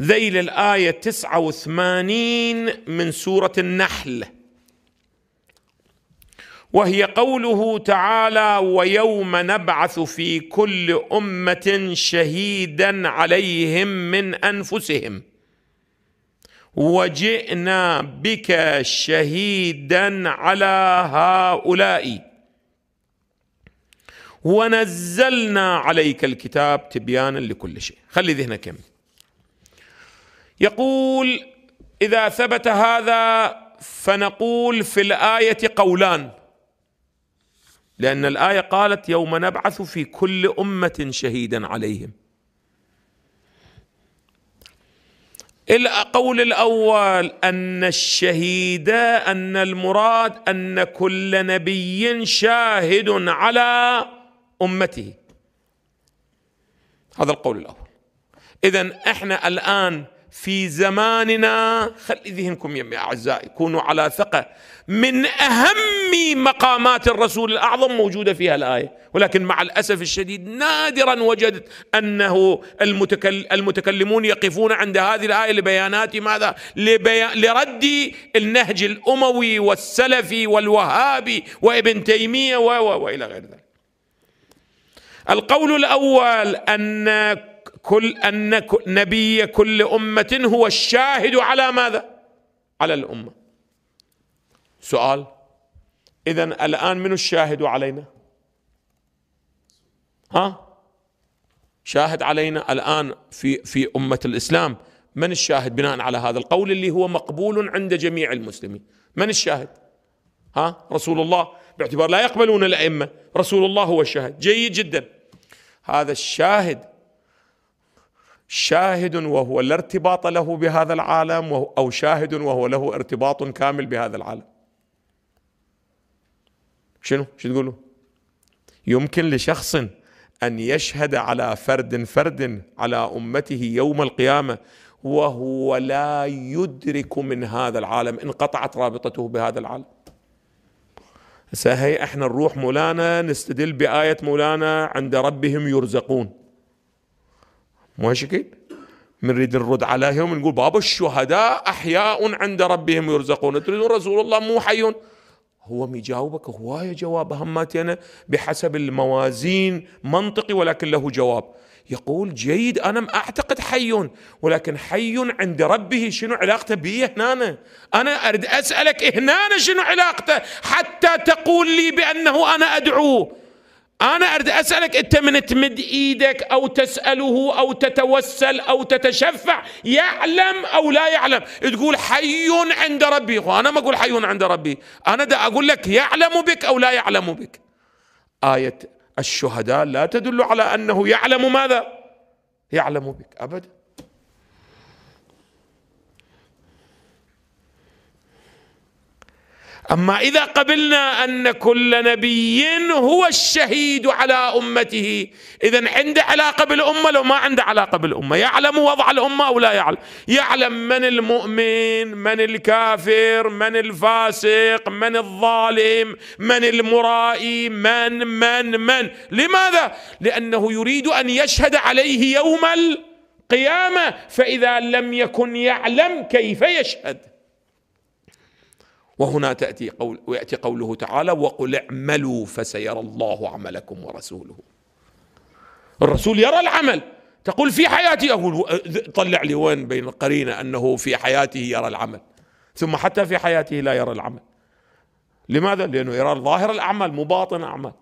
ذيل الآية 89 من سورة النحل وهي قوله تعالى ويوم نبعث في كل أمة شهيدا عليهم من أنفسهم وجئنا بك شهيدا على هؤلاء ونزلنا عليك الكتاب تبيانا لكل شيء خلي ذهنك يمين يقول اذا ثبت هذا فنقول في الايه قولان لان الايه قالت يوم نبعث في كل امه شهيدا عليهم القول الاول ان الشهيد ان المراد ان كل نبي شاهد على امته هذا القول الاول اذا احنا الان في زماننا خلي ذهنكم يا أعزائي كونوا على ثقة من أهم مقامات الرسول الأعظم موجودة فيها الآية ولكن مع الأسف الشديد نادرا وجدت أنه المتكلمون يقفون عند هذه الآية لبيانات ماذا لبي... لرد النهج الأموي والسلفي والوهابي وابن تيمية و... و... وإلى غير ذلك القول الأول أن كل أن نبي كل أمة هو الشاهد على ماذا على الأمة سؤال إذا الآن من الشاهد علينا ها شاهد علينا الآن في, في أمة الإسلام من الشاهد بناء على هذا القول اللي هو مقبول عند جميع المسلمين من الشاهد ها رسول الله باعتبار لا يقبلون الأئمة رسول الله هو الشاهد جيد جدا هذا الشاهد شاهد وهو لا ارتباط له بهذا العالم او شاهد وهو له ارتباط كامل بهذا العالم شنو شو تقولوا يمكن لشخص ان يشهد على فرد فرد على امته يوم القيامه وهو لا يدرك من هذا العالم انقطعت رابطته بهذا العالم سهي احنا نروح مولانا نستدل بايه مولانا عند ربهم يرزقون مو هالشكل؟ شكل؟ نرد عليهم نقول بابا الشهداء احياء عند ربهم يرزقون تريدون رسول الله مو حي هو مجاوبك هواية جواب هماتينا بحسب الموازين منطقي ولكن له جواب يقول جيد أنا أعتقد حي ولكن حي عند ربه شنو علاقته بي هنا أنا أريد أسألك هنا شنو علاقته حتى تقول لي بأنه أنا أدعوه أنا أريد أسألك أنت من تمد إيدك أو تسأله أو تتوسل أو تتشفع يعلم أو لا يعلم تقول حي عند ربي وأنا ما أقول حي عند ربي أنا دا أقول لك يعلم بك أو لا يعلم بك آية الشهداء لا تدل على أنه يعلم ماذا يعلم بك أبدا اما اذا قبلنا ان كل نبي هو الشهيد على امته اذا عنده علاقه بالامه لو ما عنده علاقه بالامه يعلم وضع الامه او لا يعلم يعلم من المؤمن من الكافر من الفاسق من الظالم من المرائي من من من لماذا لانه يريد ان يشهد عليه يوم القيامه فاذا لم يكن يعلم كيف يشهد وهنا تأتي قول ويأتي قوله تعالى وقل اعملوا فسيرى الله عملكم ورسوله الرسول يرى العمل تقول في حياتي أقول طلع لي وين بين القرينة أنه في حياته يرى العمل ثم حتى في حياته لا يرى العمل لماذا؟ لأنه يرى ظاهر الأعمال مباطن أعمال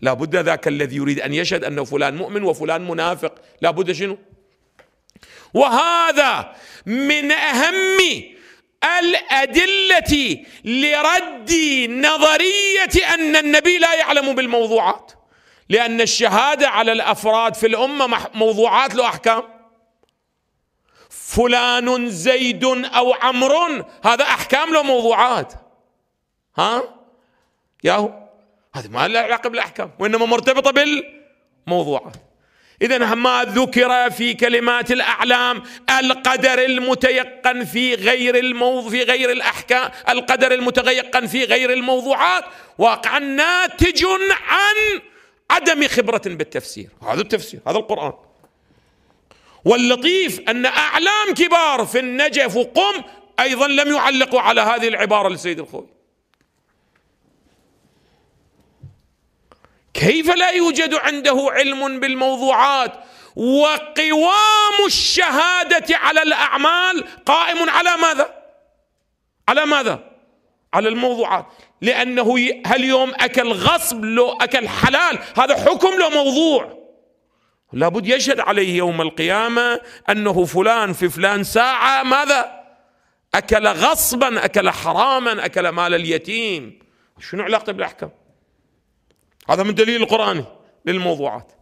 لا بد ذاك الذي يريد أن يشهد أنه فلان مؤمن وفلان منافق لا بد شنو وهذا من أهم الأدلة لرد نظرية أن النبي لا يعلم بالموضوعات لأن الشهادة على الأفراد في الأمة موضوعات له أحكام فلان زيد أو عمرو هذا أحكام له موضوعات ها ياهو هذه ما لها علاقة بالأحكام وإنما مرتبطة بالموضوعات إذا ما ذكر في كلمات الأعلام القدر المتيقن في غير الموضوع في غير الأحكام القدر المتيقن في غير الموضوعات واقعا ناتج عن عدم خبرة بالتفسير هذا التفسير هذا القرآن واللطيف أن أعلام كبار في النجف وقم أيضا لم يعلقوا على هذه العبارة لسيد الخوي كيف لا يوجد عنده علم بالموضوعات وقوام الشهاده على الاعمال قائم على ماذا على ماذا على الموضوعات لانه هاليوم اكل غصب لو اكل حلال هذا حكم له موضوع لابد يشهد عليه يوم القيامه انه فلان في فلان ساعه ماذا اكل غصبا اكل حراما اكل مال اليتيم شنو علاقته بالاحكام هذا من دليل القرآني للموضوعات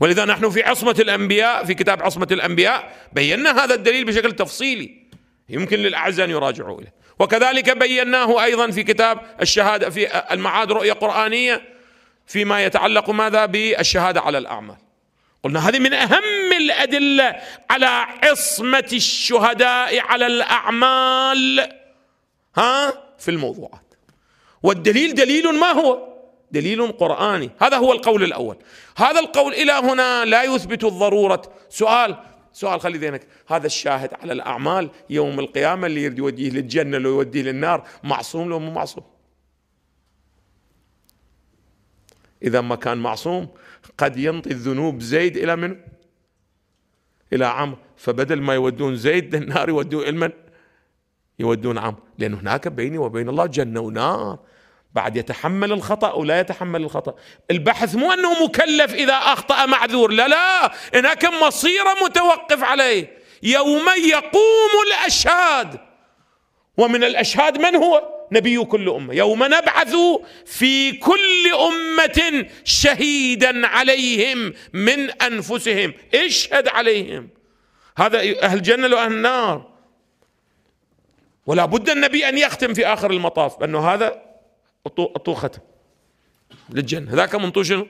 ولذا نحن في عصمة الأنبياء في كتاب عصمة الأنبياء بينا هذا الدليل بشكل تفصيلي يمكن للأعزاء أن يراجعوا إليه وكذلك بيناه أيضا في كتاب الشهادة في المعاد رؤية قرآنية فيما يتعلق ماذا بالشهادة على الأعمال قلنا هذه من أهم الأدلة على عصمة الشهداء على الأعمال ها في الموضوعات والدليل دليل ما هو دليل قراني هذا هو القول الاول هذا القول الى هنا لا يثبت الضروره سؤال سؤال خلي ذهنك هذا الشاهد على الاعمال يوم القيامه اللي يوديه للجنه لو يوديه للنار معصوم لو مو معصوم اذا ما كان معصوم قد ينطي الذنوب زيد الى من الى عمرو فبدل ما يودون زيد للنار يودون لمن يودون عمرو لان هناك بيني وبين الله جنه ونار بعد يتحمل الخطأ أو لا يتحمل الخطأ البحث مو أنه مكلف إذا أخطأ معذور لا لا هناك مصيرة متوقف عليه يوم يقوم الأشهاد ومن الأشهاد من هو نبي كل أمة يوم نبعث في كل أمة شهيدا عليهم من أنفسهم اشهد عليهم هذا أهل الجنة اهل النار ولا بد النبي أن يختم في آخر المطاف أنه هذا اعطوه ختم للجنه ذاك منطو شنو؟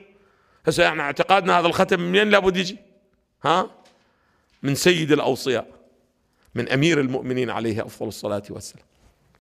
هسه احنا يعني اعتقادنا هذا الختم منين لابد يجي؟ ها؟ من سيد الاوصياء من امير المؤمنين عليه افضل الصلاه والسلام